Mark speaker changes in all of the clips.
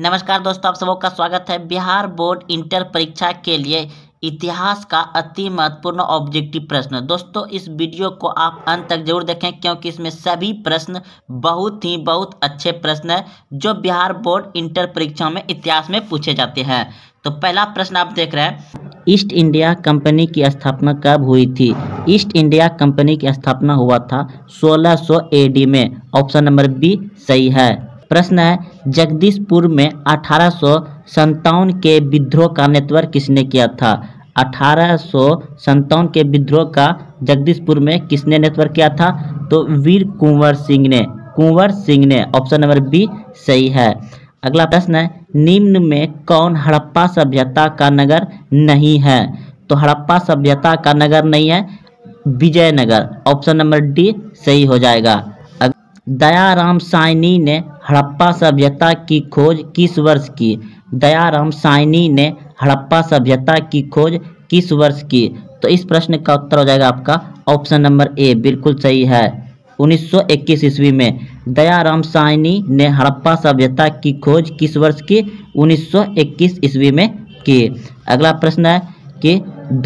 Speaker 1: नमस्कार दोस्तों आप सब का स्वागत है बिहार बोर्ड इंटर परीक्षा के लिए इतिहास का अति महत्वपूर्ण ऑब्जेक्टिव प्रश्न दोस्तों इस वीडियो को आप अंत तक जरूर देखें क्योंकि इसमें सभी प्रश्न बहुत ही बहुत अच्छे प्रश्न हैं जो बिहार बोर्ड इंटर परीक्षाओं में इतिहास में पूछे जाते हैं तो पहला प्रश्न आप देख रहे हैं ईस्ट इंडिया कंपनी की स्थापना कब हुई थी ईस्ट इंडिया कंपनी की स्थापना हुआ था सोलह एडी में ऑप्शन नंबर बी सही है प्रश्न है जगदीशपुर में अठारह के विद्रोह का नेतृत्व किसने किया था अठारह के विद्रोह का जगदीशपुर में किसने नेतृत्व किया था तो वीर कुंवर सिंह ने कुंवर सिंह ने ऑप्शन नंबर बी सही है अगला प्रश्न है निम्न में कौन हड़प्पा सभ्यता का नगर नहीं है तो हड़प्पा सभ्यता का नगर नहीं है विजयनगर ऑप्शन नंबर डी सही हो जाएगा दयाराम साइनी ने हड़प्पा सभ्यता की खोज किस वर्ष की दयाराम साइनी ने हड़प्पा सभ्यता की खोज किस वर्ष की तो इस प्रश्न का उत्तर हो जाएगा आपका ऑप्शन नंबर ए बिल्कुल सही है 1921 ईस्वी में दयाराम साइनी ने हड़प्पा सभ्यता की खोज किस वर्ष की 1921 ईस्वी में की अगला प्रश्न है कि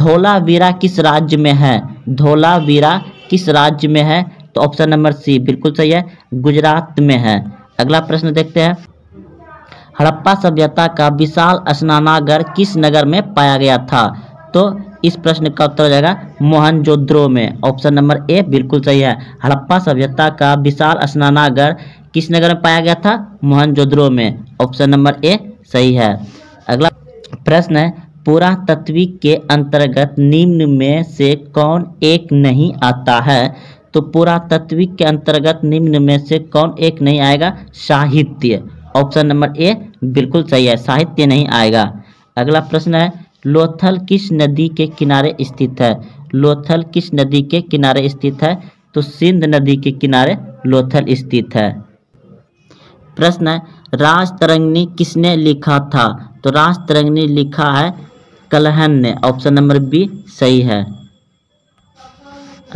Speaker 1: धोलावीरा किस राज्य में है धोलावीरा किस राज्य में है तो ऑप्शन नंबर सी बिल्कुल सही है गुजरात में है अगला प्रश्न देखते हैं हड़प्पा सभ्यता का विशाल स्नानागर किस नगर में पाया गया था तो इस प्रश्न का उत्तर हो जाएगा मोहनजोद्रो में ऑप्शन नंबर ए बिल्कुल सही है हड़प्पा सभ्यता का विशाल स्नानागर किस नगर में पाया गया था मोहनजोद्रो में ऑप्शन नंबर ए सही है अगला प्रश्न है पुरातत्वी के अंतर्गत निम्न में से कौन एक नहीं आता है तो पुरातत्विक के अंतर्गत निम्न में से कौन एक नहीं आएगा साहित्य ऑप्शन नंबर ए बिल्कुल सही है साहित्य नहीं आएगा अगला प्रश्न है लोथल किस नदी के किनारे स्थित है लोथल किस नदी के किनारे स्थित है तो सिंध नदी के किनारे लोथल स्थित है प्रश्न है राज तरंगनी किसने लिखा था तो राज तरंगनी लिखा है कलहन ने ऑप्शन नंबर बी सही है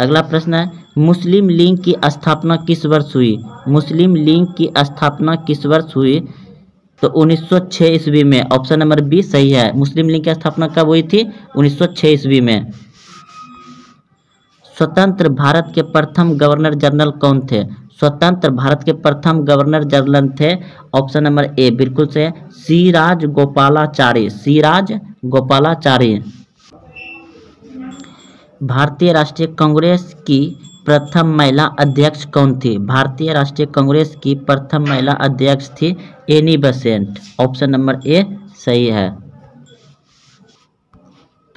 Speaker 1: अगला प्रश्न है मुस्लिम लीग की स्थापना किस वर्ष हुई मुस्लिम लीग की स्थापना किस वर्ष हुई तो 1906 ईस्वी में ऑप्शन नंबर बी सही है मुस्लिम लीग की स्थापना कब हुई थी 1906 ईस्वी में स्वतंत्र भारत के प्रथम गवर्नर जनरल कौन थे स्वतंत्र भारत के प्रथम गवर्नर जनरल थे ऑप्शन नंबर ए बिल्कुल से सीराज गोपालाचारी सीराज गोपालाचारी भारतीय राष्ट्रीय कांग्रेस की प्रथम महिला अध्यक्ष कौन थी भारतीय राष्ट्रीय कांग्रेस की प्रथम महिला अध्यक्ष थी Annie Besant option number A सही है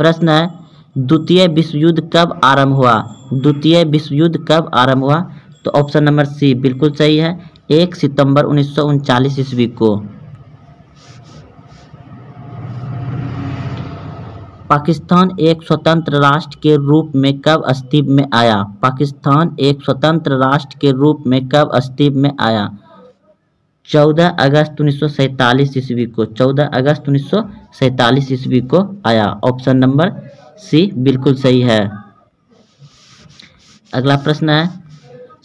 Speaker 1: प्रश्न है द्वितीय विश्व युद्ध कब आरंभ हुआ द्वितीय विश्व युद्ध कब आरंभ हुआ तो ऑप्शन नंबर सी बिल्कुल सही है एक सितंबर उन्नीस ईस्वी को पाकिस्तान एक स्वतंत्र राष्ट्र के रूप में कब अस्तित्व में आया पाकिस्तान एक स्वतंत्र राष्ट्र के रूप में कब अस्तित्व में आया 14 अगस्त उन्नीस ईस्वी को 14 अगस्त उन्नीस ईस्वी को आया ऑप्शन नंबर सी बिल्कुल सही है अगला प्रश्न है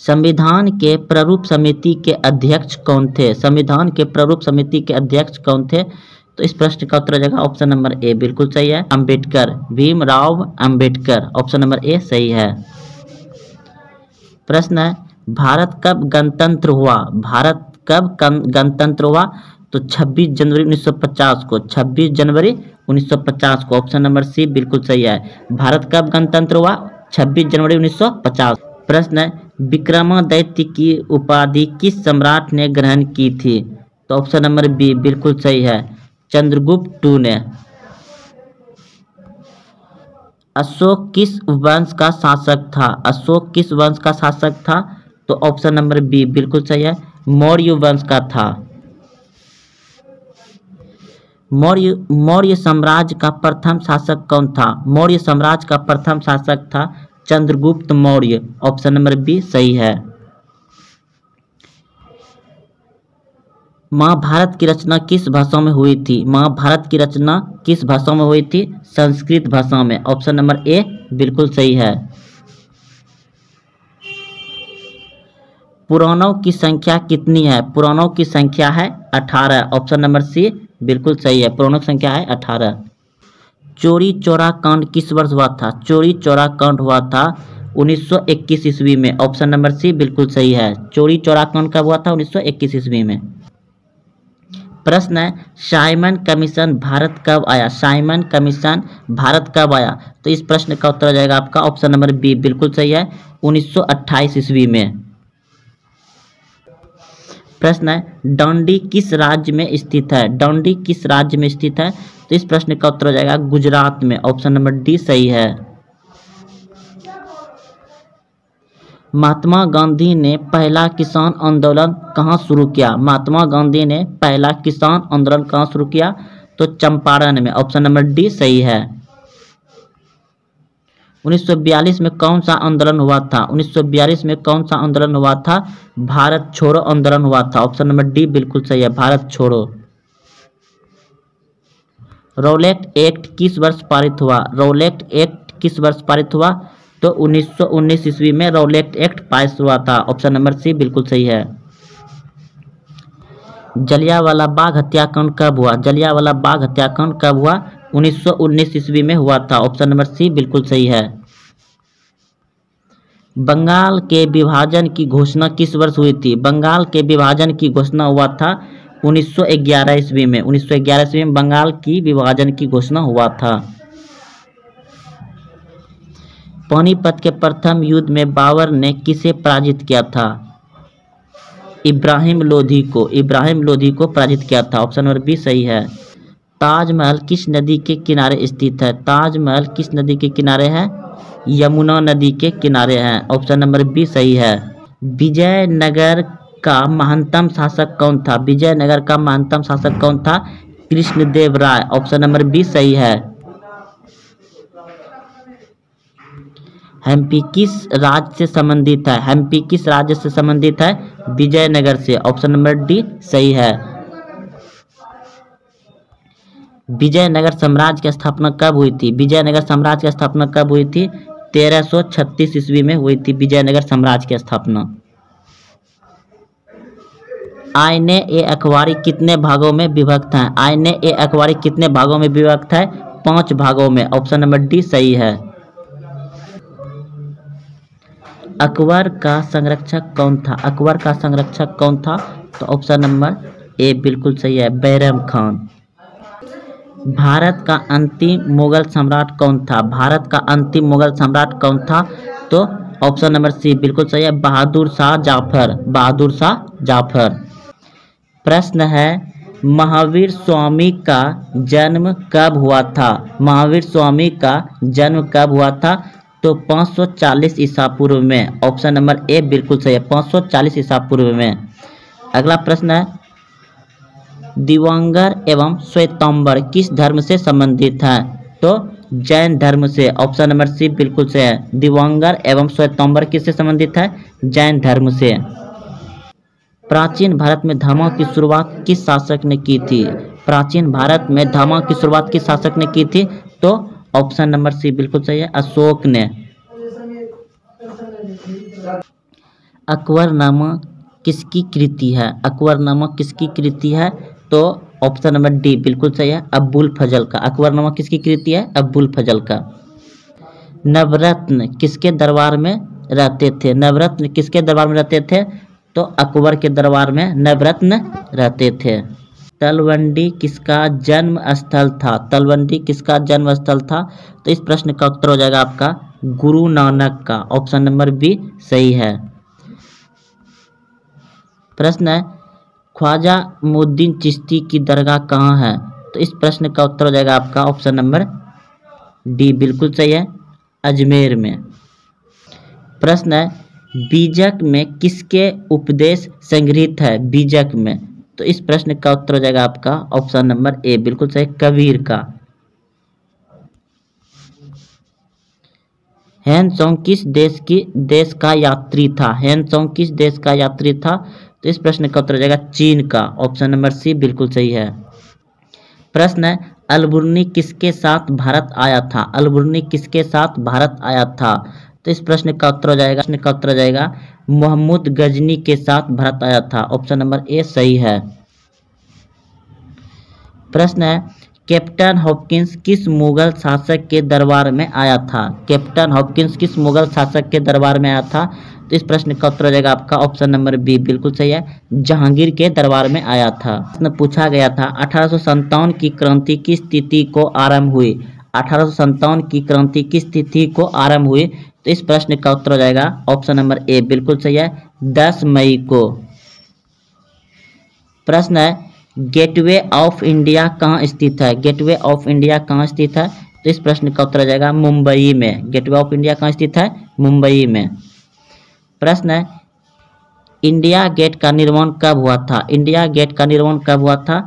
Speaker 1: संविधान के प्ररूप समिति के अध्यक्ष कौन थे संविधान के प्ररूप समिति के अध्यक्ष कौन थे तो इस प्रश्न का उत्तर जगह ऑप्शन नंबर ए बिल्कुल सही है Ambedkar Bhimrao Ambedkar option number A सही है प्रश्न है भारत कब गणतंत्र हुआ भारत कब गणतंत्र हुआ तो 26 जनवरी 1950 को 26 जनवरी 1950 को ऑप्शन नंबर सी बिल्कुल सही है भारत कब गणतंत्र हुआ 26 जनवरी 1950 प्रश्न है विक्रमादित्य की उपाधि किस सम्राट ने ग्रहण की थी तो ऑप्शन नंबर बी बिल्कुल सही है चंद्रगुप्त टू ने अशोक किस वंश का शासक था अशोक किस वंश का शासक था तो ऑप्शन नंबर बी बिल्कुल सही है मौर्य वंश का था मौर्य मौर्य साम्राज्य का प्रथम शासक कौन था मौर्य साम्राज्य का प्रथम शासक था Chandragupta Maurya option number B सही है महाभारत की रचना किस भाषा में हुई थी महाभारत की रचना किस भाषा में हुई थी संस्कृत भाषा में ऑप्शन नंबर ए बिल्कुल सही है पुराणों की संख्या कितनी है पुराणों की संख्या है अठारह ऑप्शन नंबर सी बिल्कुल सही है पुराणों की संख्या है अठारह चोरी चोरा कांड किस वर्ष हुआ था चोरी चोरा कांड हुआ था 1921 ईस्वी में ऑप्शन नंबर सी बिल्कुल सही है चोरी चोरा कांड कब हुआ था 1921 ईस्वी में प्रश्न है साइमन कमीशन भारत कब आया साइमन कमीशन भारत कब आया तो इस प्रश्न का उत्तर हो जाएगा आपका ऑप्शन नंबर बी बिल्कुल सही है 1928 ईस्वी में प्रश्न है डांडी किस राज्य में स्थित है डांडी किस राज्य में स्थित है तो इस प्रश्न का उत्तर हो जाएगा गुजरात में ऑप्शन नंबर डी सही है महात्मा गांधी ने पहला किसान आंदोलन कहाँ शुरू किया महात्मा गांधी ने पहला किसान आंदोलन कहाँ शुरू किया तो चंपारण में ऑप्शन नंबर डी सही है 1942 में कौन सा आंदोलन हुआ था 1942 में कौन सा आंदोलन हुआ था भारत छोड़ो आंदोलन हुआ था ऑप्शन नंबर डी बिल्कुल सही है भारत छोड़ो रोलेक्ट एक्ट किस वर्ष पारित हुआ रोलेक्ट एक्ट किस वर्ष पारित हुआ तो 1919 ईस्वी में रोलेक्ट एक्ट पास हुआ था ऑप्शन नंबर सी बिल्कुल सही है जलियावाला बाघ हत्याकांड कब हुआ जलियावाला बाघ हत्याकांड कब हुआ 1919 ईस्वी में हुआ था ऑप्शन नंबर सी बिल्कुल सही है बंगाल के विभाजन की घोषणा किस वर्ष हुई थी बंगाल के विभाजन की घोषणा हुआ था 1911 ईस्वी में 1911 ईस्वी में बंगाल की विभाजन की घोषणा हुआ था पानीपत के प्रथम युद्ध में बाबर ने किसे पराजित किया था इब्राहिम लोधी को इब्राहिम लोधी को पराजित किया था ऑप्शन नंबर बी सही है ताजमहल किस नदी के किनारे स्थित है ताजमहल किस नदी के किनारे है यमुना नदी के किनारे है ऑप्शन नंबर बी सही है विजयनगर का महानतम शासक कौन था विजयनगर का महानतम शासक कौन था Krishnadev Rai option number B सही है हम्पी किस राज्य से संबंधित है हम्पी किस राज्य से संबंधित है विजयनगर से ऑप्शन नंबर डी सही है विजयनगर साम्राज्य की स्थापना कब हुई थी विजयनगर साम्राज्य की स्थापना कब हुई थी 1336 ईस्वी में हुई थी विजयनगर साम्राज्य की स्थापना आईने ए अखबारी कितने भागों में विभक्त आई आईने ए अखबारी कितने भागों में विभक्त है पांच भागों में ऑप्शन नंबर डी सही है अकबर का संरक्षक कौन था अकबर का संरक्षक कौन था तो ऑप्शन नंबर ए बिल्कुल सही है बैरम खान भारत का अंतिम मुगल सम्राट कौन था भारत का अंतिम मुगल सम्राट कौन था तो ऑप्शन नंबर सी बिल्कुल सही है बहादुर शाह जाफर बहादुर शाह जाफर प्रश्न है महावीर स्वामी का जन्म कब हुआ था महावीर स्वामी का जन्म कब हुआ था तो 540 ईसा पूर्व में ऑप्शन नंबर ए बिल्कुल सही है 540 ईसा पूर्व में अगला प्रश्न है दिवंगर एवं श्वेतम्बर किस धर्म से संबंधित है तो जैन धर्म से ऑप्शन नंबर सी बिल्कुल सही है दिवंगर एवं श्वेतम्बर किससे संबंधित है जैन धर्म से प्राचीन भारत में धर्मों की शुरुआत किस शासक ने की थी प्राचीन भारत में धर्मों की शुरुआत किस शासक ने की थी तो ऑप्शन नंबर सी बिल्कुल सही है अशोक ने अकबरनामा किसकी कृति है अकबरनामा किसकी कृति है तो ऑप्शन नंबर डी बिल्कुल सही है अब्बुल फजल का अकबर नामक किसकी कृति है अब्बुल फजल का नवरत्न किसके दरबार में रहते थे नवरत्न किसके दरबार में रहते थे तो अकबर के दरबार में नवरत्न रहते थे तलवंडी किसका जन्म स्थल था तलवंडी किसका जन्म स्थल था तो इस प्रश्न का उत्तर हो जाएगा आपका गुरु नानक का ऑप्शन नंबर बी सही है प्रश्न है ख्वाजा मुद्दीन चिश्ती की दरगाह कहाँ है तो इस प्रश्न का उत्तर हो जाएगा आपका ऑप्शन नंबर डी बिल्कुल सही है अजमेर में प्रश्न है बीजक में किसके उपदेश संग्रहित है बीजक में तो इस प्रश्न का उत्तर हो जाएगा आपका ऑप्शन नंबर ए बिल्कुल सही कबीर का हैन सॉन्ग किस देश की देश का यात्री था हेन सॉन्ग किस देश का यात्री था तो इस प्रश्न का उत्तर हो जाएगा चीन का ऑप्शन नंबर सी बिल्कुल सही है प्रश्न है अलबुर्नी किसके साथ भारत आया था अलबुर्नी किसके साथ भारत आया था तो इस प्रश्न का उत्तर हो जाएगा प्रश्न का उत्तर हो जाएगा मोहम्मद गजनी के साथ भारत आया था ऑप्शन नंबर ए सही है प्रश्न है कैप्टन हॉपकिंस किस मुगल शासक के दरबार में आया था कैप्टन हॉपकिंस किस मुगल शासक के दरबार में आया था तो इस प्रश्न का उत्तर हो जाएगा आपका ऑप्शन नंबर बी बिल्कुल सही है जहांगीर के दरबार में आया था प्रश्न पूछा गया था अठारह की क्रांति किस तिथि को आरंभ हुई अठारह की क्रांति किस तिथि को आरंभ हुई तो इस प्रश्न का उत्तर हो जाएगा ऑप्शन नंबर ए बिल्कुल सही है दस मई को प्रश्न है गेटवे ऑफ इंडिया कहाँ स्थित है गेटवे ऑफ इंडिया कहाँ स्थित है तो इस प्रश्न का उत्तर आ जाएगा मुंबई में गेटवे ऑफ इंडिया कहाँ स्थित है मुंबई में प्रश्न है इंडिया गेट का निर्माण कब हुआ था इंडिया गेट का निर्माण कब हुआ था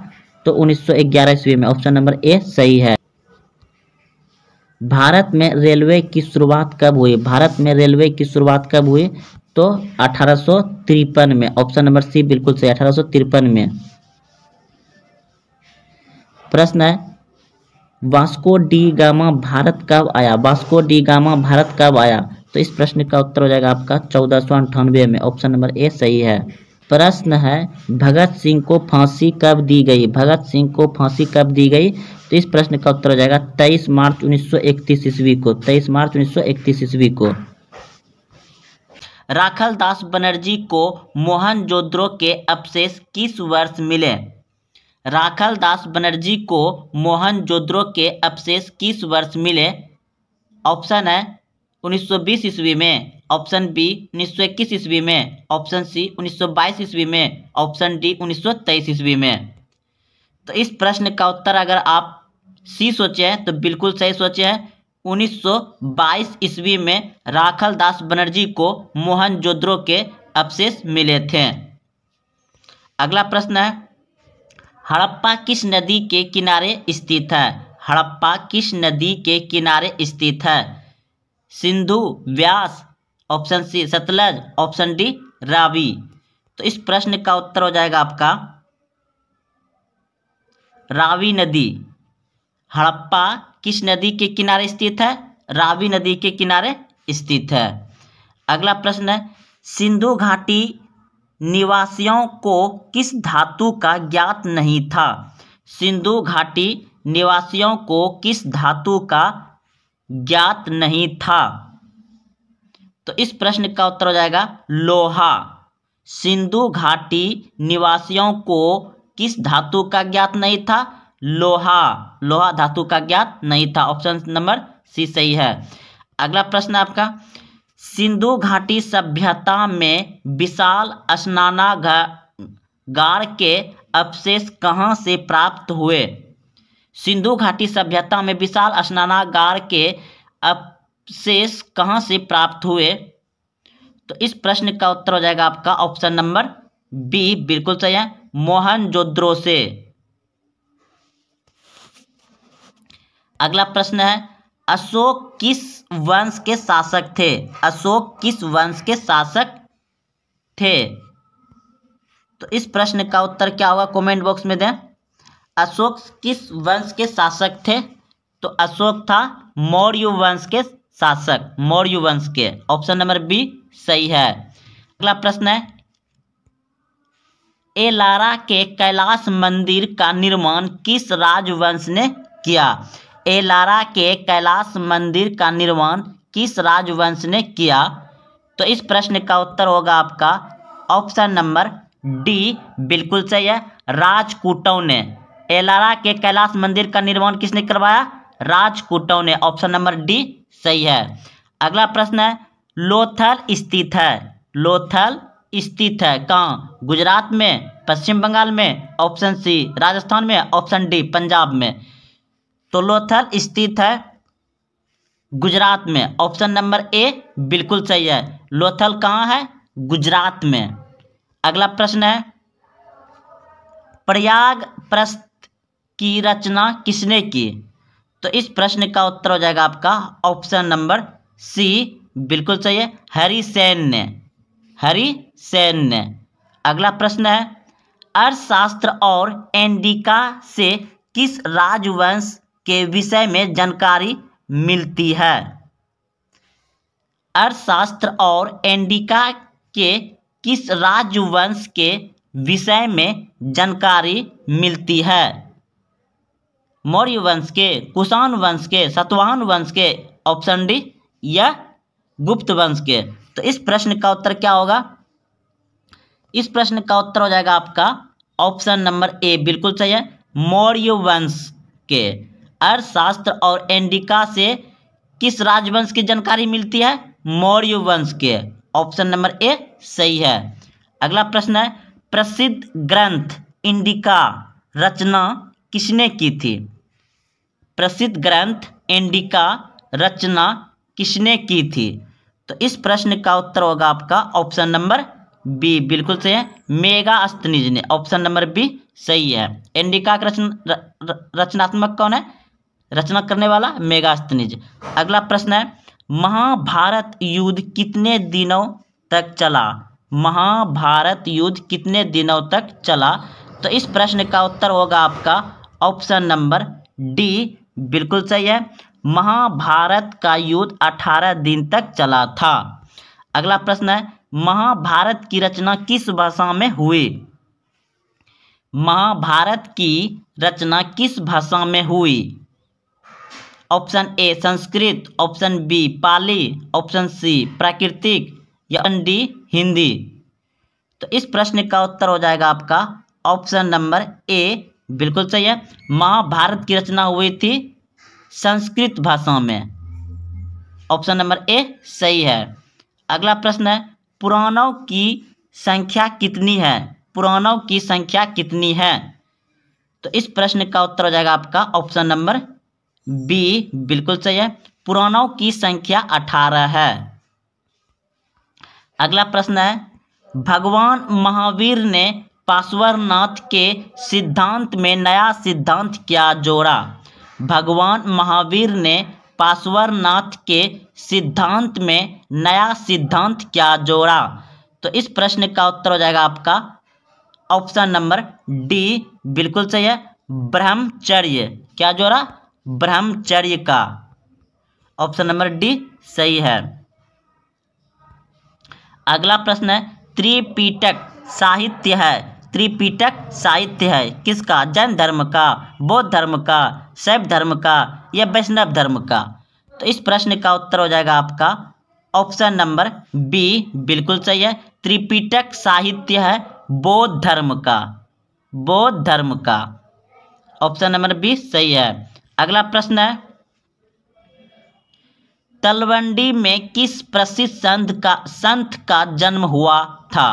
Speaker 1: तो 1911 ईस्वी में ऑप्शन नंबर ए सही है भारत में रेलवे की शुरुआत कब हुई भारत में रेलवे की शुरुआत कब हुई तो अठारह में ऑप्शन नंबर सी बिल्कुल सही अठारह में प्रश्न है वास्को डी गामा भारत कब आया वास्को डी गामा भारत कब आया तो इस प्रश्न का उत्तर हो जाएगा आपका चौदह सौ अंठानवे में ऑप्शन नंबर ए सही है प्रश्न है भगत सिंह को फांसी कब दी गई भगत सिंह को फांसी कब दी गई तो इस प्रश्न का उत्तर हो जाएगा 23 मार्च 1931 ईस्वी को 23 मार्च 1931 ईस्वी को राखल दास बनर्जी को जोद्रो के अवशेष किस वर्ष मिले राखल दास बनर्जी को जोद्रो के अवशेष किस वर्ष मिले ऑप्शन है 1920 ईस्वी में ऑप्शन बी उन्नीस सौ इक्कीस ईस्वी में ऑप्शन सी उन्नीस सौ बाईस ईस्वी में ऑप्शन डी उन्नीस सौ तेईस ईस्वी में तो इस प्रश्न का उत्तर अगर आप सी सोचे हैं तो बिल्कुल सही सोचे हैं 1922 ईस्वी में राखल दास बनर्जी को मोहन जोद्रो के अवशेष मिले थे अगला प्रश्न है हड़प्पा किस नदी के किनारे स्थित है हड़प्पा किस नदी के किनारे स्थित है Sindhu Beas option C Sutlej option D Ravi तो इस प्रश्न का उत्तर हो जाएगा आपका रावी नदी हड़प्पा किस नदी के किनारे स्थित है रावी नदी के किनारे स्थित है अगला प्रश्न है सिंधु घाटी निवासियों को किस धातु का ज्ञात नहीं था सिंधु घाटी निवासियों को किस धातु का ज्ञात नहीं था तो इस प्रश्न का उत्तर हो जाएगा लोहा सिंधु घाटी निवासियों को किस धातु का ज्ञात नहीं था लोहा लोहा धातु का ज्ञात नहीं था ऑप्शन नंबर सी सही है अगला प्रश्न आपका सिंधु घाटी सभ्यता में विशाल स्नानागार के अवशेष कहाँ से प्राप्त हुए सिंधु घाटी सभ्यता में विशाल स्नानागार के शेष कहाँ से प्राप्त हुए तो इस प्रश्न का उत्तर हो जाएगा आपका ऑप्शन नंबर बी बिल्कुल सही है मोहन जोद्रो से अगला प्रश्न है अशोक किस वंश के शासक थे अशोक किस वंश के शासक थे तो इस प्रश्न का उत्तर क्या होगा कमेंट बॉक्स में दें अशोक किस वंश के शासक थे तो अशोक था मौर्य वंश के शासक मौर्य वंश के ऑप्शन नंबर बी सही है अगला प्रश्न है एलारा के कैलाश मंदिर का निर्माण किस राजवंश ने किया एलारा के कैलाश मंदिर का निर्माण किस राजवंश ने किया तो इस प्रश्न का उत्तर होगा आपका ऑप्शन नंबर डी बिल्कुल सही है राजकूटों ने एलारा के कैलाश मंदिर का निर्माण किसने करवाया राजकूटों ने ऑप्शन नंबर डी सही है अगला प्रश्न है लोथल स्थित है लोथल स्थित है कहाँ गुजरात में पश्चिम बंगाल में ऑप्शन सी राजस्थान में ऑप्शन डी पंजाब में तो लोथल स्थित है गुजरात में ऑप्शन नंबर ए बिल्कुल सही है लोथल कहाँ है गुजरात में अगला प्रश्न है प्रयाग प्रस्त की रचना किसने की तो इस प्रश्न का उत्तर हो जाएगा आपका ऑप्शन नंबर सी बिल्कुल सही है हरी सेन ने सैन्य सेन ने अगला प्रश्न है अर्थशास्त्र और एंडिका से किस राजवंश के विषय में जानकारी मिलती है अर्थशास्त्र और एंडिका के किस राजवंश के विषय में जानकारी मिलती है मौर्य वंश के कुषाण वंश के सतवाहन वंश के ऑप्शन डी या गुप्त वंश के तो इस प्रश्न का उत्तर क्या होगा इस प्रश्न का उत्तर हो जाएगा आपका ऑप्शन नंबर ए बिल्कुल सही है मौर्य वंश के अर्थशास्त्र और एंडिका से किस राजवंश की जानकारी मिलती है मौर्य वंश के ऑप्शन नंबर ए सही है अगला प्रश्न है प्रसिद्ध ग्रंथ इंडिका रचना किसने की थी प्रसिद्ध ग्रंथ इंडिका रचना किसने की थी तो इस प्रश्न का उत्तर होगा आपका ऑप्शन नंबर बी बिल्कुल सही है मेगा अस्तनिज ने ऑप्शन नंबर बी सही है इंडिका का रचन र, र, रचनात्मक कौन है रचना करने वाला मेगा अस्तनिज अगला प्रश्न है महाभारत युद्ध कितने दिनों तक चला महाभारत युद्ध कितने दिनों तक चला तो इस प्रश्न का उत्तर होगा आपका ऑप्शन नंबर डी बिल्कुल सही है महाभारत का युद्ध अठारह दिन तक चला था अगला प्रश्न है महाभारत की रचना किस भाषा में हुई महाभारत की रचना किस भाषा में हुई option A Sanskrit option B Pali option C प्राकृतिक या डी हिंदी तो इस प्रश्न का उत्तर हो जाएगा आपका ऑप्शन नंबर ए बिल्कुल सही है महाभारत की रचना हुई थी संस्कृत भाषा में ऑप्शन नंबर ए सही है अगला प्रश्न है पुराणों की संख्या कितनी है पुराणों की संख्या कितनी है तो इस प्रश्न का उत्तर हो जाएगा आपका ऑप्शन नंबर बी बिल्कुल सही है पुराणों की संख्या अठारह है अगला प्रश्न है भगवान महावीर ने पार्श्वनाथ के सिद्धांत में नया सिद्धांत क्या जोड़ा भगवान महावीर ने पार्श्वनाथ के सिद्धांत में नया सिद्धांत क्या जोड़ा तो इस प्रश्न का उत्तर हो जाएगा आपका ऑप्शन नंबर डी बिल्कुल सही है ब्रह्मचर्य क्या जोड़ा ब्रह्मचर्य का ऑप्शन नंबर डी सही है अगला प्रश्न है त्रिपीटक साहित्य है त्रिपिटक साहित्य है किसका जैन धर्म का बौद्ध धर्म का शैव धर्म का या वैष्णव धर्म का तो इस प्रश्न का उत्तर हो जाएगा आपका ऑप्शन नंबर बी बिल्कुल सही है त्रिपिटक साहित्य है बौद्ध धर्म का बौद्ध धर्म का ऑप्शन नंबर बी सही है अगला प्रश्न है तलवंडी में किस प्रसिद्ध संत का संत का जन्म हुआ था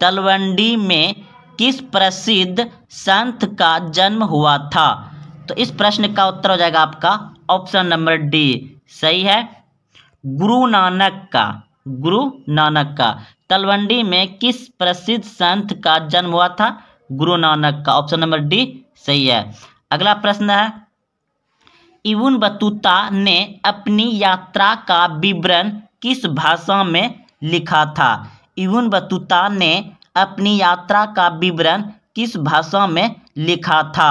Speaker 1: तलवंडी में किस प्रसिद्ध संत का जन्म हुआ था तो इस प्रश्न का उत्तर हो जाएगा आपका ऑप्शन नंबर डी सही है गुरु नानक का गुरु नानक का तलवंडी में किस प्रसिद्ध संत का जन्म हुआ था गुरु नानक का ऑप्शन नंबर डी सही है अगला प्रश्न है इवन बतूता ने अपनी यात्रा का विवरण किस भाषा में लिखा था इवन बतूता ने अपनी यात्रा का विवरण किस भाषा में लिखा था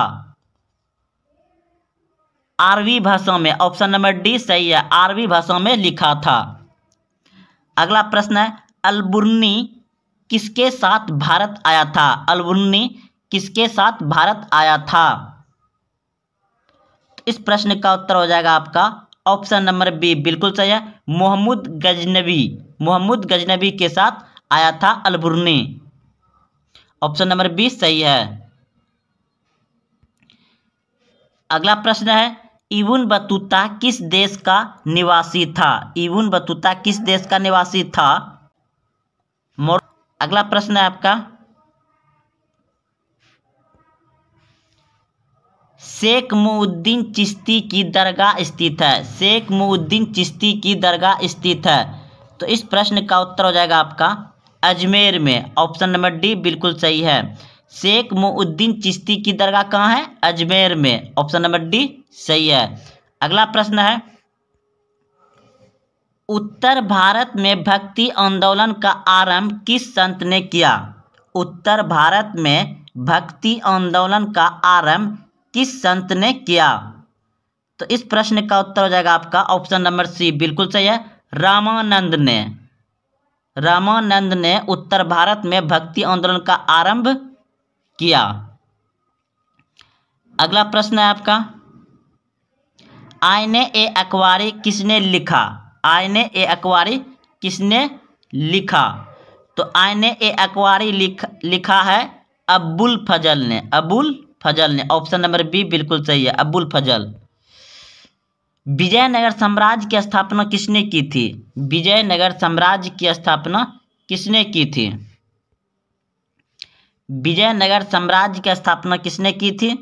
Speaker 1: आरवी भाषा में ऑप्शन नंबर डी सही है आरवी भाषा में लिखा था अगला प्रश्न है अलबुर्नी किसके साथ भारत आया था अलबुर्नी किसके साथ भारत आया था तो इस प्रश्न का उत्तर हो जाएगा आपका ऑप्शन नंबर बी बिल्कुल सही है मोहम्मद गजनबी मोहम्मद गजनबी के साथ आया था अलबुर्नी ऑप्शन नंबर बीस सही है अगला प्रश्न है इबुन बतूता किस देश का निवासी था इबुन बतूता किस देश का निवासी था मोर अगला प्रश्न है आपका शेख मुद्दीन चिश्ती की दरगाह स्थित है शेख मुद्दीन चिश्ती की दरगाह स्थित है तो इस प्रश्न का उत्तर हो जाएगा आपका अजमेर में ऑप्शन नंबर डी बिल्कुल सही है शेख मुउद्दीन चिश्ती की दरगाह कहाँ है अजमेर में ऑप्शन नंबर डी सही है अगला प्रश्न है उत्तर भारत में भक्ति आंदोलन का आरंभ किस संत ने किया उत्तर भारत में भक्ति आंदोलन का आरंभ किस संत ने किया तो इस प्रश्न का उत्तर हो जाएगा आपका ऑप्शन नंबर सी बिल्कुल सही है रामानंद ने रामानंद ने उत्तर भारत में भक्ति आंदोलन का आरंभ किया अगला प्रश्न है आपका आयने ए अखबारी किसने लिखा आयने ए अखबारी किसने लिखा तो आयने ए अखबारी लिख, लिखा है अब्बुल फजल ने अबुल फजल ने ऑप्शन नंबर बी बिल्कुल सही है अबुल फजल विजयनगर साम्राज्य की स्थापना किसने की थी विजयनगर साम्राज्य की स्थापना किसने की थी विजयनगर साम्राज्य की स्थापना किसने की थी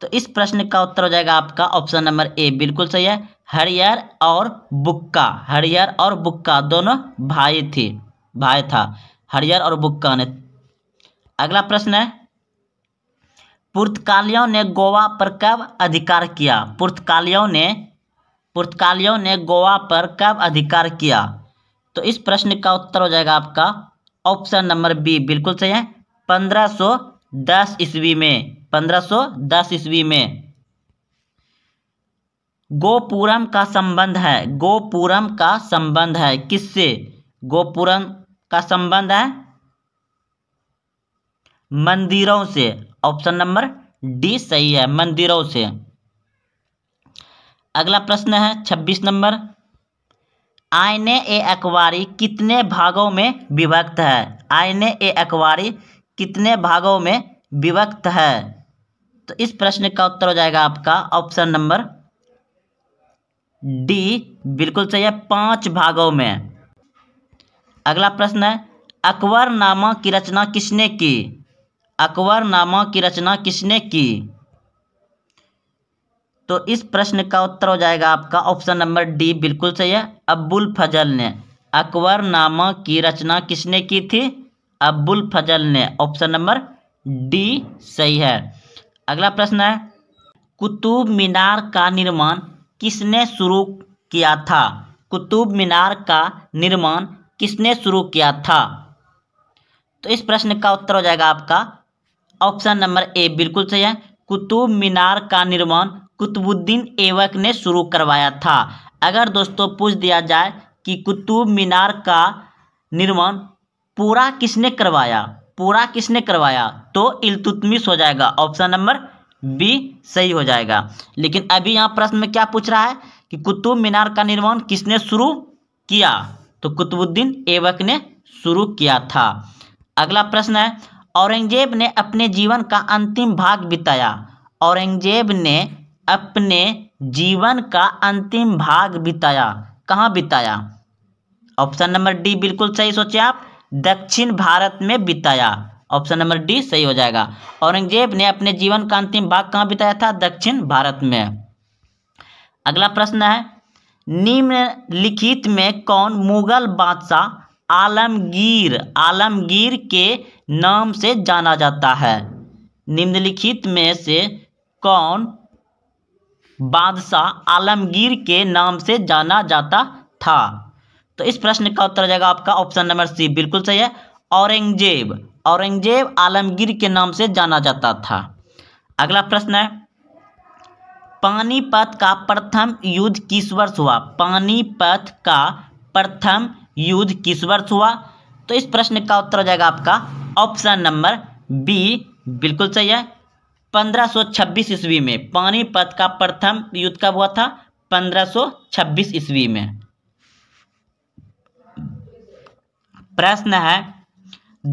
Speaker 1: तो इस प्रश्न का उत्तर हो जाएगा आपका ऑप्शन नंबर ए बिल्कुल सही है हरियर और बुक्का हरियर और बुक्का दोनों भाई थी भाई था हरियर और बुक्का ने अगला प्रश्न है पुर्तगालियों ने गोवा पर कब अधिकार किया पुर्तगालियों ने पुर्तगालियों ने गोवा पर कब अधिकार किया तो इस प्रश्न का उत्तर हो जाएगा आपका ऑप्शन नंबर बी बिल्कुल सही है 1510 ईस्वी में 1510 ईस्वी में गोपुरम का संबंध है गोपुरम का संबंध है किससे गोपुरम का संबंध है मंदिरों से ऑप्शन नंबर डी सही है मंदिरों से अगला प्रश्न है छब्बीस नंबर आयन ए अखबारी कितने भागों में विभक्त है आयन ए अखबारी कितने भागों में विभक्त है तो इस प्रश्न का उत्तर हो जाएगा आपका ऑप्शन नंबर डी बिल्कुल सही है पांच भागों में अगला प्रश्न है अकबर नामा की रचना किसने की अकबर नामा की रचना किसने की तो इस प्रश्न का उत्तर हो जाएगा आपका ऑप्शन नंबर डी बिल्कुल सही है अब्बुल फजल ने अकबर नामा की रचना किसने की थी अब्बुल फजल ने ऑप्शन नंबर डी सही है अगला प्रश्न है कुतुब मीनार का निर्माण किसने शुरू किया था कुतुब मीनार का निर्माण किसने शुरू किया था तो इस प्रश्न का उत्तर हो जाएगा आपका ऑप्शन नंबर ए बिल्कुल सही है कुतुब मीनार का निर्माण कुतुबुद्दीन ऐबक ने शुरू करवाया था अगर दोस्तों पूछ दिया जाए कि कुतुब मीनार का निर्माण पूरा किसने करवाया पूरा किसने करवाया तो इलतुतमिस हो जाएगा ऑप्शन नंबर बी सही हो जाएगा लेकिन अभी यहाँ प्रश्न में क्या पूछ रहा है कि कुतुब मीनार का निर्माण किसने शुरू किया तो कुतुबुद्दीन ऐबक ने शुरू किया था अगला प्रश्न है औरंगजेब ने अपने जीवन का अंतिम भाग बिताया औरंगजेब ने अपने जीवन का अंतिम भाग बिताया कहाँ बिताया ऑप्शन नंबर डी बिल्कुल सही सोचे आप दक्षिण भारत में बिताया ऑप्शन नंबर डी सही हो जाएगा औरंगजेब ने अपने जीवन का अंतिम भाग कहाँ बिताया था दक्षिण भारत में अगला प्रश्न है निम्नलिखित में कौन मुगल बादशाह आलमगीर आलमगीर के नाम से जाना जाता है निम्नलिखित में से कौन बादशाह आलमगीर के नाम से जाना जाता था तो इस प्रश्न का उत्तर जाएगा आपका ऑप्शन नंबर सी बिल्कुल सही है औरंगजेब औरंगजेब आलमगीर के नाम से जाना जाता था अगला प्रश्न है पानीपत का प्रथम युद्ध किस वर्ष हुआ पानीपत का प्रथम युद्ध किस वर्ष हुआ तो इस प्रश्न का उत्तर जाएगा आपका ऑप्शन नंबर बी बिल्कुल सही है 1526 ईस्वी में पानीपत का प्रथम युद्ध कब हुआ था 1526 ईस्वी में प्रश्न है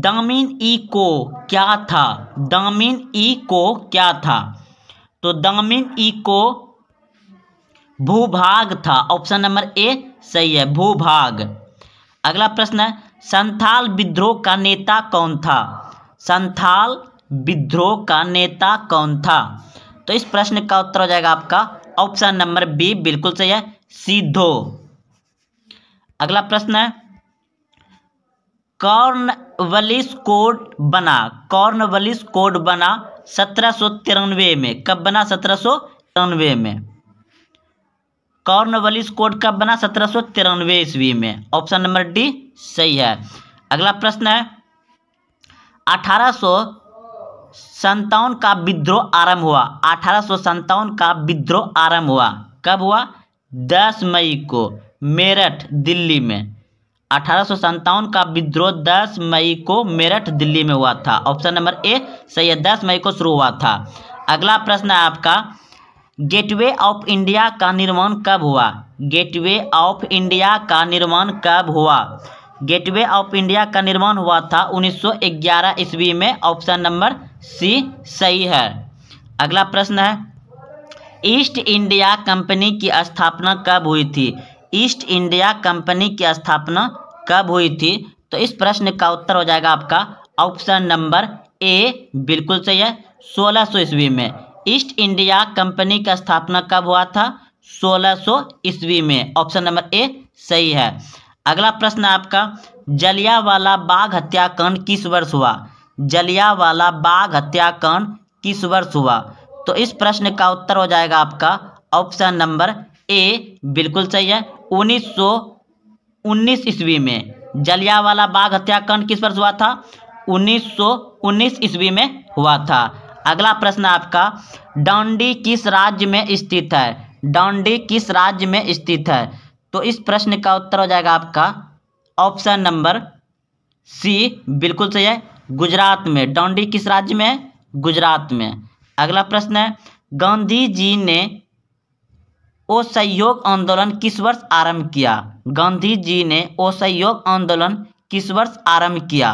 Speaker 1: दामिन ई को क्या था दामिन ई को क्या था तो दामिन ई को भूभाग था ऑप्शन नंबर ए सही है भूभाग अगला प्रश्न है संथाल विद्रोह का नेता कौन था संथाल विद्रोह का नेता कौन था तो इस प्रश्न का उत्तर हो जाएगा आपका ऑप्शन नंबर बी बिल्कुल सही है सीधो अगला प्रश्न है कॉर्नवलिस कोड बना कॉर्नवलिस कोड बना सत्रह सो तिरानवे में कब बना सत्रह सो तिरानवे में कॉर्नवलिस कोड कब बना सत्रह सो तिरानवे ईस्वी में ऑप्शन नंबर डी सही है अगला प्रश्न है अठारह संतावन का विद्रोह आरंभ हुआ अठारह का विद्रोह आरंभ हुआ कब हुआ दस मई को मेरठ दिल्ली में अठारह का विद्रोह 10 मई को मेरठ दिल्ली में हुआ था ऑप्शन नंबर ए सही है दस मई को शुरू हुआ था अगला प्रश्न है आपका गेटवे ऑफ इंडिया का निर्माण कब हुआ गेटवे ऑफ इंडिया का निर्माण कब हुआ गेटवे ऑफ इंडिया का निर्माण हुआ था 1911 ईस्वी में ऑप्शन नंबर सी सही है अगला प्रश्न है ईस्ट इंडिया कंपनी की स्थापना कब हुई थी ईस्ट इंडिया कंपनी की स्थापना कब हुई थी तो इस प्रश्न का उत्तर हो जाएगा आपका ऑप्शन नंबर ए बिल्कुल सही है सोलह सौ ईस्वी में ईस्ट इंडिया कंपनी का स्थापना कब हुआ था सोलह सौ ईस्वी में ऑप्शन नंबर ए सही है अगला प्रश्न आपका जलियावाला बाघ हत्याकांड किस वर्ष हुआ जलियावाला बाघ हत्याकांड किस वर्ष हुआ तो इस प्रश्न का उत्तर हो जाएगा आपका ऑप्शन नंबर ए बिल्कुल सही है 1919 ईस्वी में जलियावाला बाघ हत्याकांड किस वर्ष हुआ था 1919 ईस्वी में हुआ था अगला प्रश्न आपका डांडी किस राज्य में स्थित है डांडी किस राज्य में स्थित है तो इस प्रश्न का उत्तर हो जाएगा आपका ऑप्शन नंबर सी बिल्कुल सही है गुजरात में डोंडी किस राज्य में है गुजरात में अगला प्रश्न है गांधी जी ने असहयोग आंदोलन किस वर्ष आरंभ किया गांधी जी ने असहयोग आंदोलन किस वर्ष आरंभ किया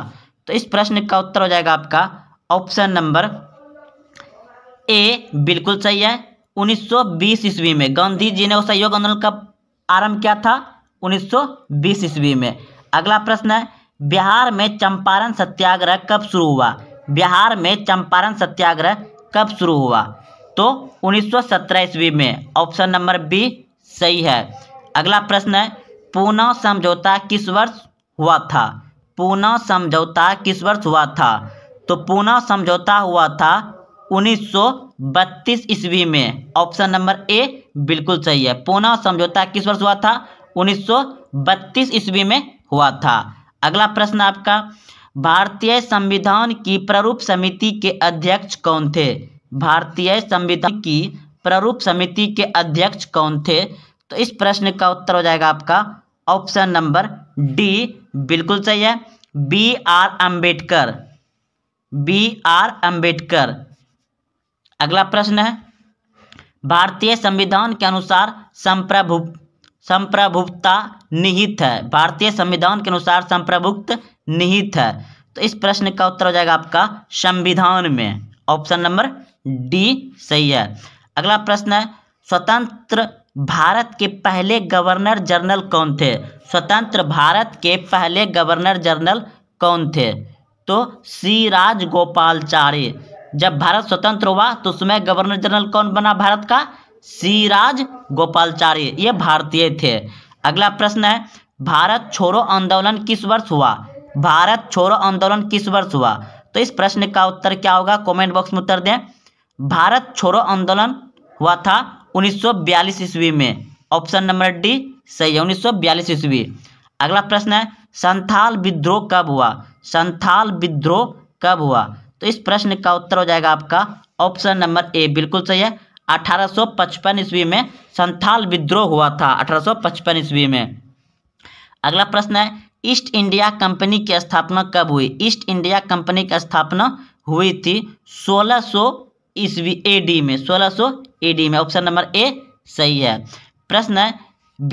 Speaker 1: तो इस प्रश्न का उत्तर हो जाएगा आपका ऑप्शन नंबर ए बिल्कुल सही है 1920 ईस्वी में गांधी जी ने असहयोग आंदोलन का आरंभ किया था 1920 सौ ईस्वी में अगला प्रश्न है बिहार में चंपारण सत्याग्रह कब शुरू हुआ बिहार में चंपारण सत्याग्रह कब शुरू हुआ तो 1917 सौ ईस्वी में ऑप्शन नंबर बी सही है अगला प्रश्न है पूना समझौता किस वर्ष हुआ था पूना समझौता किस वर्ष हुआ था तो पूना समझौता हुआ था 1932 सौ ईस्वी में ऑप्शन नंबर ए बिल्कुल सही है पूना समझौता किस वर्ष हुआ था 1932 सौ ईस्वी में हुआ था अगला प्रश्न आपका भारतीय संविधान की प्ररूप समिति के अध्यक्ष कौन थे भारतीय संविधान की प्ररूप समिति के अध्यक्ष कौन थे तो इस प्रश्न का उत्तर हो जाएगा आपका ऑप्शन नंबर डी बिल्कुल सही है B R Ambedkar B R Ambedkar अगला प्रश्न है भारतीय संविधान के अनुसार संप्रभु संप्रभुता निहित है भारतीय संविधान के अनुसार संप्रभुक्त निहित है तो इस प्रश्न का उत्तर हो जाएगा आपका संविधान में ऑप्शन नंबर डी सही है अगला प्रश्न है स्वतंत्र भारत के पहले गवर्नर जनरल कौन थे स्वतंत्र भारत के पहले गवर्नर जनरल कौन थे तो सी राज जब भारत स्वतंत्र हुआ तो उसमें गवर्नर जनरल कौन बना भारत का सीराज गोपालचार्य ये भारतीय थे अगला प्रश्न है भारत छोड़ो आंदोलन किस वर्ष हुआ भारत छोड़ो आंदोलन किस वर्ष हुआ तो इस प्रश्न का उत्तर क्या होगा कमेंट बॉक्स में उत्तर दें भारत छोड़ो आंदोलन हुआ था 1942 ईस्वी में ऑप्शन नंबर डी सही है 1942 ईस्वी अगला प्रश्न है संथाल विद्रोह कब हुआ संथाल विद्रोह कब हुआ तो इस प्रश्न का उत्तर हो जाएगा आपका ऑप्शन नंबर ए बिल्कुल सही है 1855 ईस्वी में संथाल विद्रोह हुआ था 1855 ईस्वी में अगला प्रश्न है ईस्ट इंडिया कंपनी की स्थापना कब हुई ईस्ट इंडिया कंपनी की स्थापना हुई थी 1600 ईस्वी एडी में 1600 एडी में ऑप्शन नंबर ए सही है प्रश्न है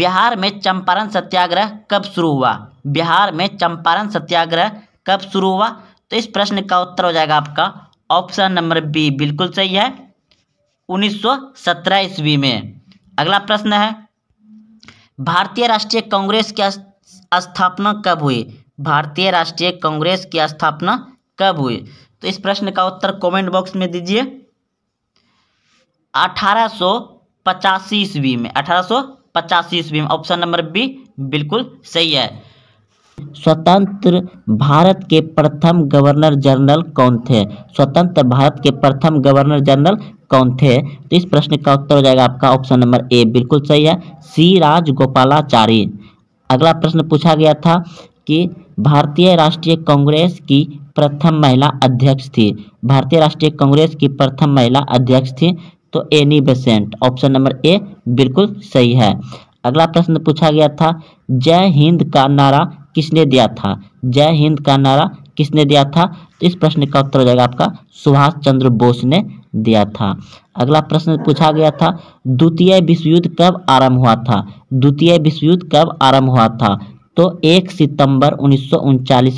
Speaker 1: बिहार में चंपारण सत्याग्रह कब शुरू हुआ बिहार में चंपारण सत्याग्रह कब शुरू हुआ तो इस प्रश्न का उत्तर हो जाएगा आपका ऑप्शन नंबर बी बिल्कुल सही है 1917 ईस्वी में अगला प्रश्न है भारतीय राष्ट्रीय कांग्रेस की स्थापना कब हुई भारतीय राष्ट्रीय कांग्रेस की स्थापना कब हुई तो इस प्रश्न का उत्तर कमेंट बॉक्स में दीजिए 1885 ईस्वी में अठारह 1885 ईस्वी में ऑप्शन नंबर बी बिल्कुल सही है स्वतंत्र भारत के प्रथम गवर्नर जनरल कौन थे स्वतंत्र भारत के प्रथम गवर्नर जनरल कौन थे तो इस प्रश्न का उत्तर हो जाएगा आपका ऑप्शन नंबर ए बिल्कुल सही है सी राज गोपालाचारी अगला प्रश्न पूछा गया था कि भारतीय राष्ट्रीय कांग्रेस की प्रथम महिला अध्यक्ष थी भारतीय राष्ट्रीय कांग्रेस की प्रथम महिला अध्यक्ष थी तो Annie Besant option number A बिल्कुल सही है अगला प्रश्न पूछा गया था जय हिंद का नारा किसने दिया था जय हिंद का नारा किसने दिया था तो इस प्रश्न का उत्तर हो जाएगा आपका सुभाष चंद्र बोस ने दिया था अगला प्रश्न पूछा गया था द्वितीय विश्व युद्ध कब आरंभ हुआ था द्वितीय विश्व युद्ध कब आरंभ हुआ था तो 1 सितंबर उन्नीस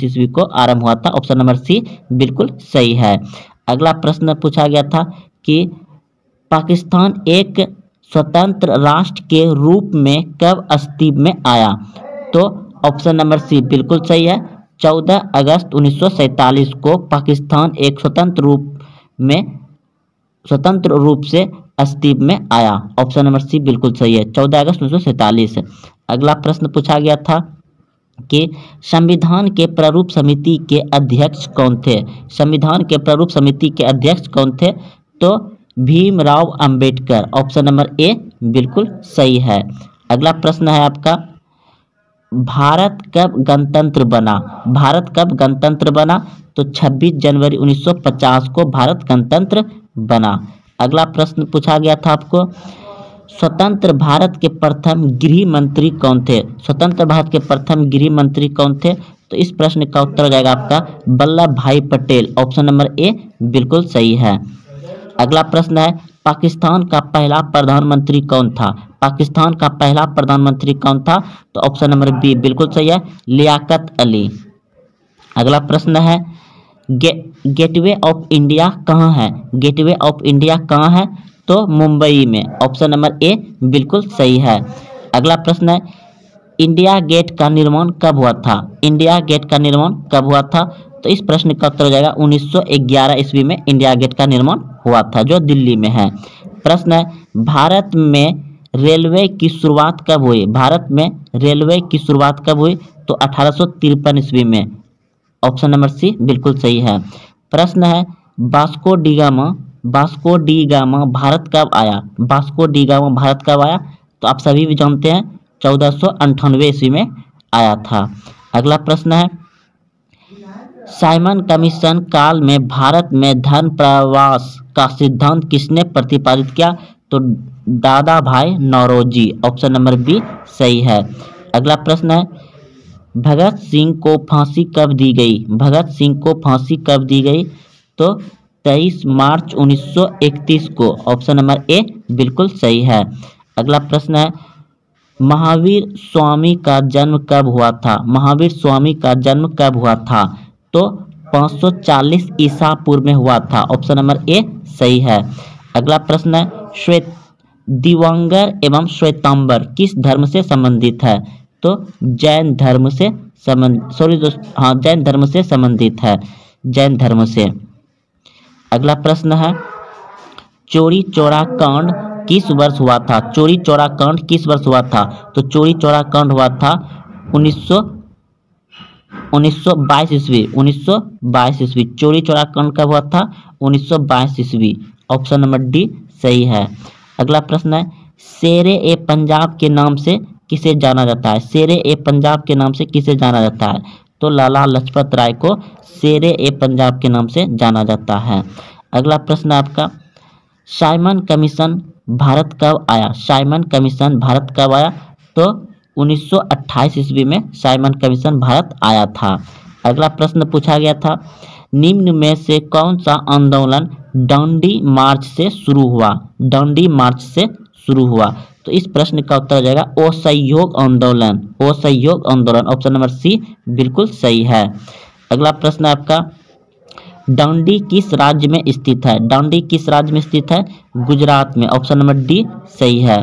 Speaker 1: ईस्वी को आरंभ हुआ था ऑप्शन नंबर सी बिल्कुल सही है अगला प्रश्न पूछा गया था कि पाकिस्तान एक स्वतंत्र राष्ट्र के रूप में कब अस्तित्व में आया तो ऑप्शन नंबर सी बिल्कुल सही है 14 अगस्त उन्नीस को पाकिस्तान एक स्वतंत्र रूप में स्वतंत्र रूप से अस्तित्व में आया ऑप्शन नंबर सी बिल्कुल सही है 14 अगस्त उन्नीस अगला प्रश्न पूछा गया था कि संविधान के प्रारूप समिति के अध्यक्ष कौन थे संविधान के प्रारूप समिति के अध्यक्ष कौन थे तो Bhimrao Ambedkar option number A बिल्कुल सही है अगला प्रश्न है आपका भारत कब गणतंत्र बना भारत कब गणतंत्र बना तो 26 जनवरी 1950 को भारत गणतंत्र बना अगला प्रश्न पूछा गया था आपको स्वतंत्र भारत के प्रथम गृह मंत्री कौन थे स्वतंत्र भारत के प्रथम गृह मंत्री कौन थे तो इस प्रश्न का उत्तर हो जाएगा आपका वल्लभ भाई पटेल ऑप्शन नंबर ए बिल्कुल सही है अगला प्रश्न है पाकिस्तान का पहला प्रधानमंत्री कौन था पाकिस्तान का पहला प्रधानमंत्री कौन था तो ऑप्शन नंबर बी बिल्कुल सही है लियाकत अली अगला प्रश्न है गे, गेटवे ऑफ इंडिया कहाँ है गेटवे ऑफ इंडिया कहाँ है तो मुंबई में ऑप्शन नंबर ए बिल्कुल सही है अगला प्रश्न है इंडिया गेट का निर्माण कब हुआ था इंडिया गेट का निर्माण कब हुआ था तो इस प्रश्न का उत्तर हो जाएगा 1911 ईस्वी में इंडिया गेट का निर्माण हुआ था जो दिल्ली में है प्रश्न है भारत में रेलवे की शुरुआत कब हुई भारत में रेलवे की शुरुआत कब हुई तो अठारह ईस्वी में ऑप्शन नंबर सी बिल्कुल सही है प्रश्न है Vasco da Gama Vasco da Bharat कब आया बास्को डी भारत कब आया तो आप सभी भी जानते हैं चौदह ईस्वी में आया था अगला प्रश्न है साइमन कमीशन काल में भारत में धन प्रवास का सिद्धांत किसने प्रतिपादित किया तो दादा भाई नौरोजी ऑप्शन नंबर बी सही है अगला प्रश्न है भगत सिंह को फांसी कब दी गई भगत सिंह को फांसी कब दी गई तो 23 मार्च 1931 को ऑप्शन नंबर ए बिल्कुल सही है अगला प्रश्न है महावीर स्वामी का जन्म कब हुआ था महावीर स्वामी का जन्म कब हुआ था तो 540 ईसा पूर्व में हुआ था ऑप्शन नंबर ए सही है अगला प्रश्न है श्वेत दिवंगर एवं श्वेतांबर किस धर्म से संबंधित है तो जैन धर्म से संबंध सॉरी दोस्त हाँ जैन धर्म से संबंधित है जैन धर्म से अगला प्रश्न है चोरी चोरा कांड किस वर्ष हुआ था चोरी चोरा कांड किस वर्ष हुआ था तो चोरी चोरा कांड हुआ था उन्नीस 1922 ईस्वी 1922 ईस्वी चोरी चौराकरण कब हुआ था 1922 ईस्वी ऑप्शन नंबर डी सही है अगला प्रश्न है शेरे ए पंजाब के नाम से किसे जाना जाता है शेरे ए पंजाब के नाम से किसे जाना जाता है तो लाला लजपत राय को शेरे ए पंजाब के नाम से जाना जाता है अगला प्रश्न आपका साइमन कमीशन भारत कब आया साइमन कमीशन भारत कब आया तो उन्नीस सौ ईस्वी में साइमन कमीशन भारत आया था अगला प्रश्न पूछा गया था निम्न में से कौन सा आंदोलन डांडी मार्च से शुरू हुआ डांडी मार्च से शुरू हुआ तो इस प्रश्न का उत्तर हो जाएगा असहयोग आंदोलन असहयोग आंदोलन ऑप्शन नंबर सी बिल्कुल सही है अगला प्रश्न आपका डांडी किस राज्य में स्थित है डांडी किस राज्य में स्थित है गुजरात में ऑप्शन नंबर डी सही है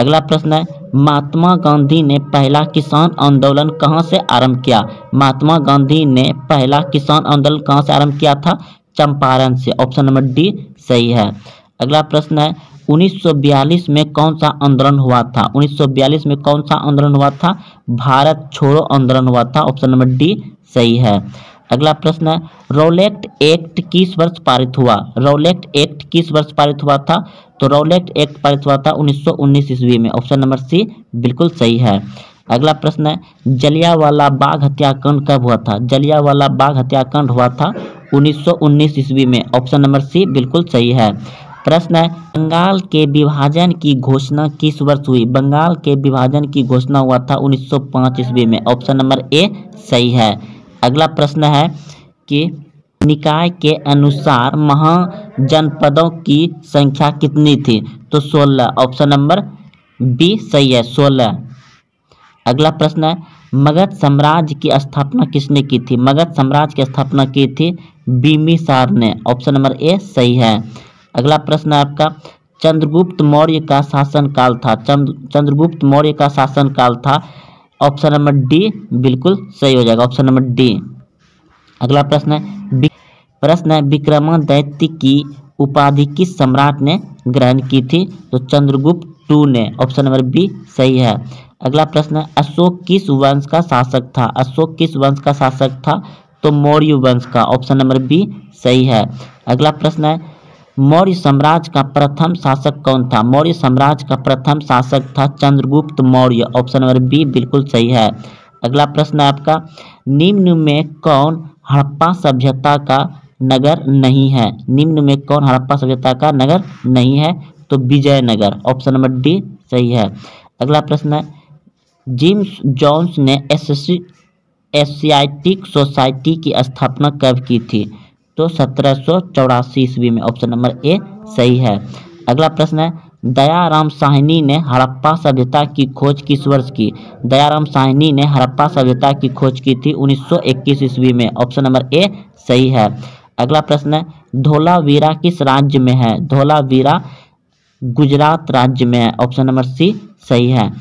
Speaker 1: अगला प्रश्न है महात्मा गांधी ने पहला किसान आंदोलन कहाँ से आरंभ किया महात्मा गांधी ने पहला किसान आंदोलन कहाँ से आरंभ किया था चंपारण से ऑप्शन नंबर डी सही है अगला प्रश्न है 1942 में कौन सा आंदोलन हुआ था 1942 में कौन सा आंदोलन हुआ था भारत छोड़ो आंदोलन हुआ था ऑप्शन नंबर डी सही है अगला प्रश्न रोलेक्ट एक्ट किस वर्ष पारित हुआ रोलेक्ट एक्ट किस वर्ष पारित हुआ था तो रोलेक्ट एक्ट पारित हुआ था 1919 ईस्वी में ऑप्शन नंबर सी बिल्कुल सही है अगला प्रश्न है जलियावाला बाघ हत्याकांड कब हुआ था जलियावाला बाघ हत्याकांड हुआ था 1919 ईस्वी में ऑप्शन नंबर सी बिल्कुल सही है प्रश्न है बंगाल के विभाजन की घोषणा किस वर्ष हुई बंगाल के विभाजन की घोषणा हुआ था 1905 ईस्वी में ऑप्शन नंबर ए सही है अगला प्रश्न है कि निकाय के अनुसार महाजनपदों की संख्या कितनी थी तो सोलह ऑप्शन नंबर बी सही है सोलह अगला प्रश्न है मगध साम्राज्य की स्थापना किसने की थी मगध साम्राज्य की स्थापना की थी बीमी सार ने ऑप्शन नंबर ए सही है अगला प्रश्न है आपका चंद्रगुप्त मौर्य का शासनकाल था चंद्र चंद्रगुप्त मौर्य का शासनकाल था ऑप्शन नंबर डी बिल्कुल सही हो जाएगा ऑप्शन नंबर डी अगला प्रश्न है प्रश्न है विक्रमादित्य की उपाधि किस सम्राट ने ग्रहण की थी तो चंद्रगुप्त टू ने ऑप्शन नंबर बी सही है अगला प्रश्न है अशोक किस वंश का शासक था अशोक किस वंश का शासक था तो मौर्य वंश का ऑप्शन नंबर बी सही है अगला प्रश्न है मौर्य साम्राज्य का प्रथम शासक कौन था मौर्य साम्राज्य का प्रथम शासक था Chandragupta Maurya option number B बिल्कुल सही है अगला प्रश्न है आपका निम्न में कौन हड़प्पा सभ्यता का नगर नहीं है निम्न में कौन हड़प्पा सभ्यता का नगर नहीं है तो विजयनगर ऑप्शन नंबर डी सही है अगला प्रश्न है जिम्स जॉन्स ने एशियाटिक सोसाइटी की स्थापना कब की थी तो सत्रह सौ चौरासी ईस्वी में ऑप्शन नंबर ए सही है अगला प्रश्न है दयाराम साहनी ने हड़प्पा सभ्यता की खोज किस वर्ष की दयाराम साहनी ने हड़प्पा सभ्यता की खोज की थी 1921 ईस्वी में ऑप्शन नंबर ए सही है अगला प्रश्न है धोलावीरा किस राज्य में है धोलावीरा गुजरात राज्य में है ऑप्शन नंबर सी सही है